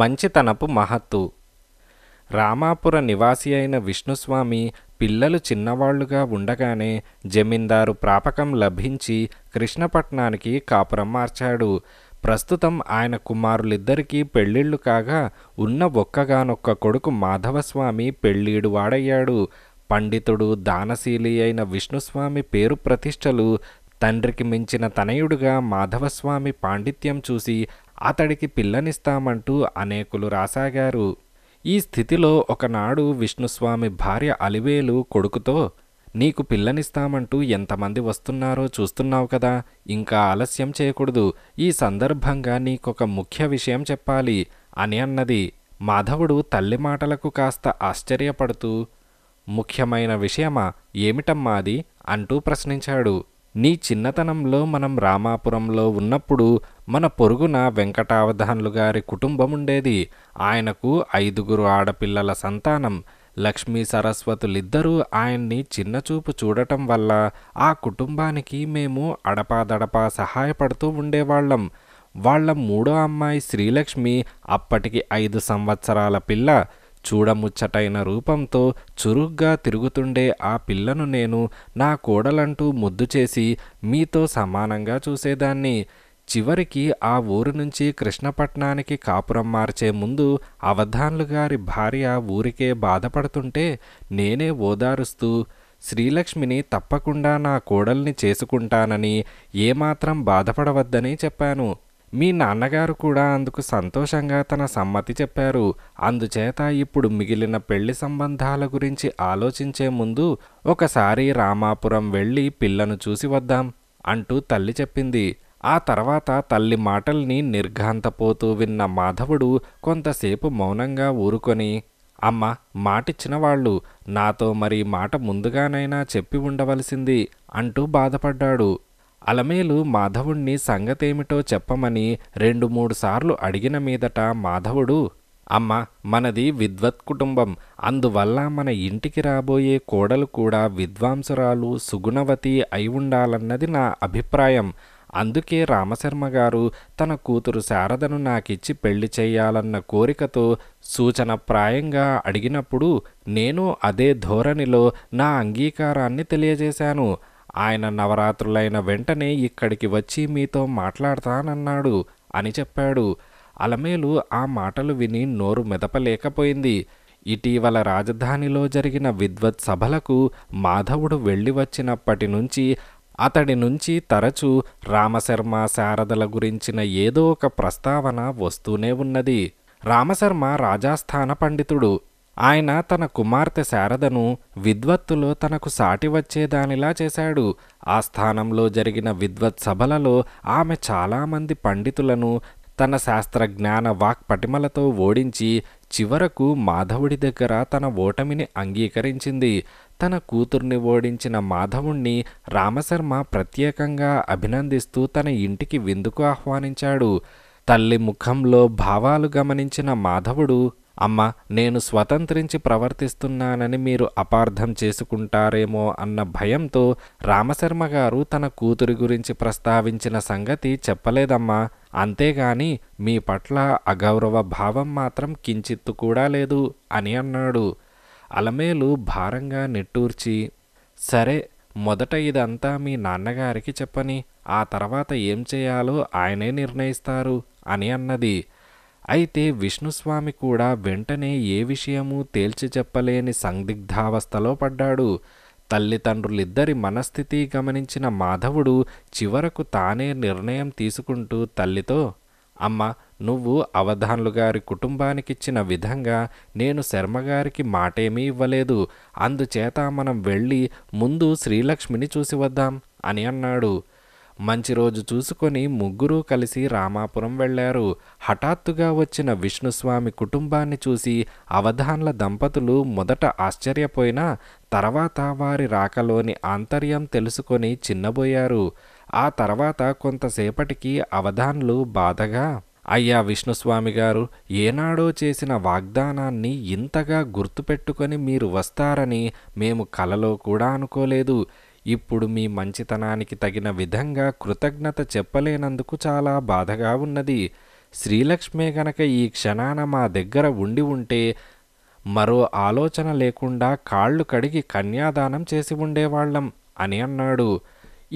మంచితనపు మహత్తు రామాపుర నివాసి అయిన విష్ణుస్వామి పిల్లలు చిన్నవాళ్లుగా ఉండగానే జమీందారు ప్రాపకం లభించి కృష్ణపట్నానికి కాపురం మార్చాడు ప్రస్తుతం ఆయన కుమారులిద్దరికీ పెళ్లిళ్ళు కాగా ఉన్న ఒక్కగానొక్క కొడుకు మాధవస్వామి పెళ్ళీడు వాడయ్యాడు పండితుడు దానశీలి అయిన విష్ణుస్వామి పేరు ప్రతిష్టలు తండ్రికి మించిన తనయుడుగా మాధవస్వామి పాండిత్యం చూసి అతడికి పిల్లనిస్తామంటూ అనేకులు రాసాగారు ఈ స్థితిలో ఒకనాడు విష్ణుస్వామి భార్య అలివేలు కొడుకుతో నీకు పిల్లనిస్తామంటూ ఎంతమంది వస్తున్నారో చూస్తున్నావు కదా ఇంకా ఆలస్యం చేయకూడదు ఈ సందర్భంగా నీకొక ముఖ్య విషయం చెప్పాలి అని అన్నది మాధవుడు తల్లి మాటలకు కాస్త ఆశ్చర్యపడుతూ ముఖ్యమైన విషయమా ఏమిటమ్మాది అంటూ ప్రశ్నించాడు నీ చిన్నతనంలో మనం రామాపురంలో ఉన్నప్పుడు మన పొరుగున వెంకటావధాన్లు గారి కుటుంబముండేది ఆయనకు ఐదుగురు ఆడపిల్లల సంతానం లక్ష్మీ సరస్వతులిద్దరూ ఆయన్ని చిన్నచూపు చూడటం వల్ల ఆ కుటుంబానికి మేము అడపాదడపా సహాయపడుతూ ఉండేవాళ్ళం వాళ్ల మూడో అమ్మాయి శ్రీలక్ష్మి అప్పటికి ఐదు సంవత్సరాల పిల్ల చూడముచ్చటైన రూపంతో చురుగ్గా తిరుగుతుండే ఆ పిల్లను నేను నా కోడలంటూ ముద్దు చేసి మీతో సమానంగా చూసేదాన్ని చివరికి ఆ ఊరు నుంచి కృష్ణపట్నానికి కాపురం మార్చే ముందు అవధాన్లు గారి భార్య ఊరికే బాధపడుతుంటే నేనే ఓదారుస్తూ శ్రీలక్ష్మిని తప్పకుండా నా కోడల్ని చేసుకుంటానని ఏమాత్రం బాధపడవద్దని చెప్పాను మీ నాన్నగారు కూడా అందుకు సంతోషంగా తన సమ్మతి చెప్పారు అందుచేత ఇప్పుడు మిగిలిన పెళ్లి సంబంధాల గురించి ఆలోచించే ముందు ఒకసారి రామాపురం వెళ్ళి పిల్లను చూసి వద్దాం అంటూ తల్లి చెప్పింది ఆ తర్వాత తల్లి మాటల్ని నిర్ఘాంతపోతూ విన్న మాధవుడు కొంతసేపు మౌనంగా ఊరుకొని అమ్మ మాటిచ్చిన వాళ్ళు నాతో మరి మాట ముందుగానైనా చెప్పి ఉండవలసింది అంటూ బాధపడ్డాడు అలమేలు మాధవుణ్ణి సంగతేమిటో చెప్పమని రెండు మూడు సార్లు అడిగిన మీదట మాధవుడు అమ్మ మనది విద్వత్ కుటుంబం అందువల్ల మన ఇంటికి రాబోయే కోడలు కూడా విద్వాంసురాలు సుగుణవతి అయి ఉండాలన్నది నా అభిప్రాయం అందుకే రామశర్మ గారు తన కూతురు శారదను నాకిచ్చి పెళ్లి చేయాలన్న కోరికతో సూచనప్రాయంగా అడిగినప్పుడు నేను అదే ధోరణిలో నా అంగీకారాన్ని తెలియజేశాను ఆయన నవరాత్రులైన వెంటనే ఇక్కడికి వచ్చి మీతో మాట్లాడతానన్నాడు అని చెప్పాడు అలమేలు ఆ మాటలు విని నోరు మెదపలేకపోయింది ఇటీవల రాజధానిలో జరిగిన విద్వత్ సభలకు మాధవుడు వెళ్ళి వచ్చినప్పటి నుంచి అతడి నుంచి తరచూ రామశర్మ శారదల గురించిన ఏదో ఒక ప్రస్తావన వస్తూనే ఉన్నది రామశర్మ రాజాస్థాన పండితుడు ఆయన తన కుమార్తె శారదను విద్వత్తులో తనకు సాటి వచ్చేదానిలా చేశాడు ఆ స్థానంలో జరిగిన విద్వత్ సభలలో ఆమె చాలామంది పండితులను తన శాస్త్రజ్ఞాన వాక్పటిమలతో ఓడించి చివరకు మాధవుడి దగ్గర తన ఓటమిని అంగీకరించింది తన కూతుర్ని ఓడించిన మాధవుణ్ణి రామశర్మ ప్రత్యేకంగా అభినందిస్తూ తన ఇంటికి విందుకు ఆహ్వానించాడు తల్లి ముఖంలో భావాలు గమనించిన మాధవుడు అమ్మ నేను స్వతంత్రించి ప్రవర్తిస్తున్నానని మీరు అపార్థం చేసుకుంటారేమో అన్న భయంతో రామశర్మ గారు తన కూతురి గురించి ప్రస్తావించిన సంగతి చెప్పలేదమ్మా అంతేగాని మీ పట్ల అగౌరవ భావం మాత్రం కించిత్తు కూడా లేదు అని అన్నాడు అలమేలు భారంగా నిట్టూర్చి సరే మొదట ఇదంతా మీ నాన్నగారికి చెప్పని ఆ తర్వాత ఏం చేయాలో ఆయనే నిర్ణయిస్తారు అని అన్నది అయితే విష్ణుస్వామి కూడా వెంటనే ఏ విషయమూ తేల్చి చెప్పలేని సందిగ్ధావస్థలో పడ్డాడు తల్లిదండ్రులిద్దరి మనస్థితి గమనించిన మాధవుడు చివరకు తానే నిర్ణయం తీసుకుంటూ తల్లితో అమ్మ నువ్వు అవధాన్లు గారి కుటుంబానికిచ్చిన విధంగా నేను శర్మగారికి మాటేమీ ఇవ్వలేదు అందుచేత మనం వెళ్ళి ముందు శ్రీలక్ష్మిని చూసి వద్దాం అని అన్నాడు మంచి రోజు చూసుకొని ముగ్గురూ కలిసి రామాపురం వెళ్లారు హఠాత్తుగా వచ్చిన విష్ణుస్వామి కుటుంబాన్ని చూసి అవధాన్ల దంపతులు మొదట ఆశ్చర్యపోయినా తర్వాత వారి రాకలోని ఆంతర్యం తెలుసుకొని చిన్నబోయారు ఆ తర్వాత కొంతసేపటికి అవధాన్లు బాధగా అయ్యా విష్ణుస్వామి గారు ఏనాడో చేసిన వాగ్దానాన్ని ఇంతగా గుర్తుపెట్టుకొని మీరు వస్తారని మేము కలలో కూడా అనుకోలేదు ఇప్పుడు మీ మంచితనానికి తగిన విధంగా కృతజ్ఞత చెప్పలేనందుకు చాలా బాధగా ఉన్నది శ్రీలక్ష్మి గనక ఈ క్షణాన మా దగ్గర ఉండి ఉంటే మరో ఆలోచన లేకుండా కాళ్ళు కడిగి కన్యాదానం చేసి ఉండేవాళ్ళం అని అన్నాడు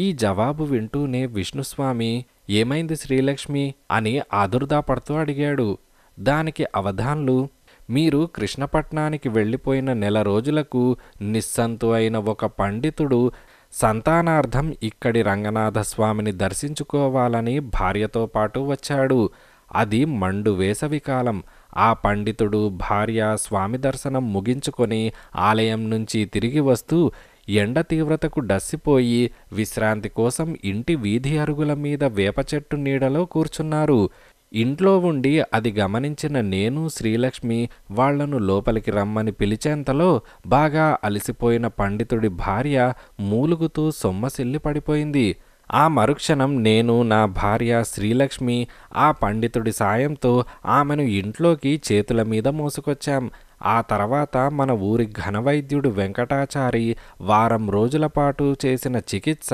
ఈ జవాబు వింటూనే విష్ణుస్వామి ఏమైంది శ్రీలక్ష్మి అని ఆదుర్దా పడుతూ అడిగాడు దానికి అవధాన్లు మీరు కృష్ణపట్నానికి వెళ్ళిపోయిన నెల రోజులకు నిస్సంతు అయిన ఒక పండితుడు సంతానార్థం ఇక్కడి రంగనాథస్వామిని దర్శించుకోవాలని భార్యతో పాటు వచ్చాడు అది మండు వేసవికాలం ఆ పండితుడు భార్య స్వామి దర్శనం ముగించుకొని ఆలయం నుంచి తిరిగి వస్తూ ఎండ తీవ్రతకు డస్సిపోయి విశ్రాంతి కోసం ఇంటి వీధి అరుగుల మీద వేప చెట్టు నీడలో కూర్చున్నారు ఇంట్లో ఉండి అది గమనించిన నేను శ్రీలక్ష్మి వాళ్లను లోపలికి రమ్మని పిలిచేంతలో బాగా అలసిపోయిన పండితుడి భార్య మూలుగుతూ సొమ్మసిల్లి పడిపోయింది ఆ మరుక్షణం నేను నా భార్య శ్రీలక్ష్మి ఆ పండితుడి సాయంతో ఆమెను ఇంట్లోకి చేతుల మీద మోసుకొచ్చాం ఆ తర్వాత మన ఊరి ఘనవైద్యుడు వెంకటాచారి వారం రోజుల పాటు చేసిన చికిత్స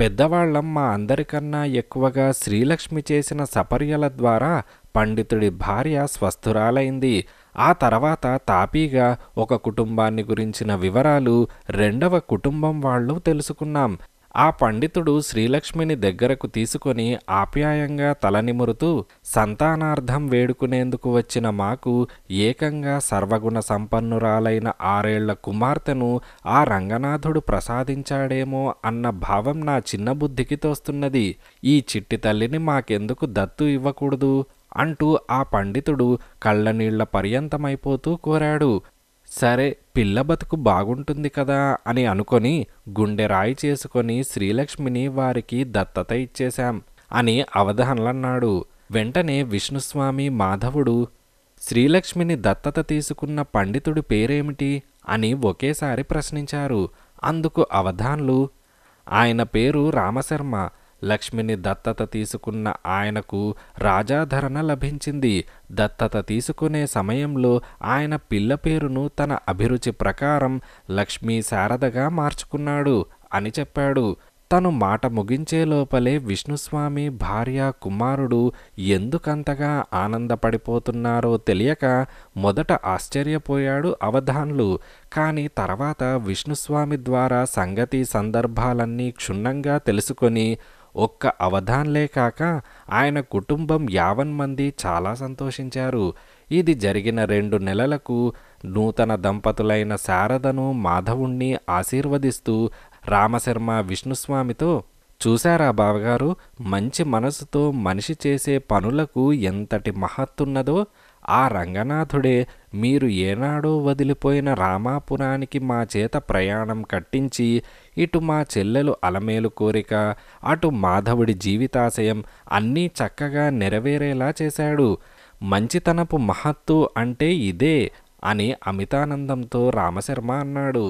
పెద్దవాళ్ళం మా అందరికన్నా ఎక్కువగా శ్రీలక్ష్మి చేసిన సపర్యల ద్వారా పండితుడి భార్య స్వస్థురాలైంది ఆ తర్వాత తాపీగా ఒక కుటుంబాన్ని గురించిన వివరాలు రెండవ కుటుంబం వాళ్ళు తెలుసుకున్నాం ఆ పండితుడు శ్రీలక్ష్మిని దగ్గరకు తీసుకొని ఆప్యాయంగా తలనిమురుతూ సంతానార్థం వేడుకునేందుకు వచ్చిన మాకు ఏకంగా సర్వగుణ సంపన్నురాలైన ఆరేళ్ల కుమార్తెను ఆ రంగనాథుడు ప్రసాదించాడేమో అన్న భావం నా చిన్న బుద్ధికి తోస్తున్నది ఈ చిట్టి తల్లిని మాకెందుకు దత్తు ఇవ్వకూడదు అంటూ ఆ పండితుడు కళ్ళనీళ్ల పర్యంతమైపోతూ కోరాడు సరే పిల్ల బతుకు బాగుంటుంది కదా అని అనుకొని గుండె రాయి చేసుకొని శ్రీలక్ష్మిని వారికి దత్తత ఇచ్చేశాం అని అవధానలన్నాడు వెంటనే విష్ణుస్వామి మాధవుడు శ్రీలక్ష్మిని దత్తత తీసుకున్న పండితుడి పేరేమిటి అని ఒకేసారి ప్రశ్నించారు అందుకు అవధాన్లు ఆయన పేరు రామశర్మ లక్ష్మిని దత్తత తీసుకున్న ఆయనకు రాజాధరణ లభించింది దత్తత తీసుకునే సమయంలో ఆయన పిల్ల పేరును తన అభిరుచి ప్రకారం లక్ష్మీ శారదగా మార్చుకున్నాడు అని చెప్పాడు తను మాట ముగించే లోపలే విష్ణుస్వామి భార్య కుమారుడు ఎందుకంతగా ఆనందపడిపోతున్నారో తెలియక మొదట ఆశ్చర్యపోయాడు అవధాన్లు కానీ తర్వాత విష్ణుస్వామి ద్వారా సంగతి సందర్భాలన్నీ క్షుణ్ణంగా తెలుసుకొని ఒక్క అవధాన్లే కాక ఆయన కుటుంబం యావన్ మంది చాలా సంతోషించారు ఇది జరిగిన రెండు నెలలకు నూతన దంపతులైన శారదను మాధవుణ్ణి ఆశీర్వదిస్తూ రామశర్మ విష్ణుస్వామితో చూశారా బావగారు మంచి మనసుతో మనిషి చేసే పనులకు ఎంతటి మహత్తున్నదో ఆ రంగనాథుడే మీరు ఏనాడో వదిలిపోయిన రామాపురానికి మా చేత ప్రయాణం కట్టించి ఇటు మా చెల్లెలు అలమేలు కోరిక అటు మాధవుడి జీవితాశయం అన్నీ చక్కగా నెరవేరేలా చేశాడు మంచితనపు మహత్తు అంటే ఇదే అని అమితానందంతో రామశర్మ అన్నాడు